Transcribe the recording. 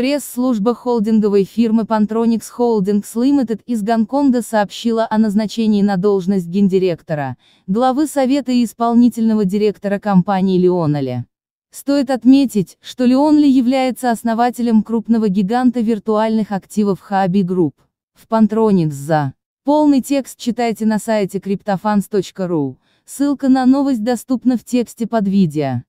Пресс-служба холдинговой фирмы Pantronics Holdings Limited из Гонконга сообщила о назначении на должность гендиректора, главы совета и исполнительного директора компании Леонали. Стоит отметить, что Леонли является основателем крупного гиганта виртуальных активов Хаби Групп. В Pantronics за. Полный текст читайте на сайте cryptofans.ru, ссылка на новость доступна в тексте под видео.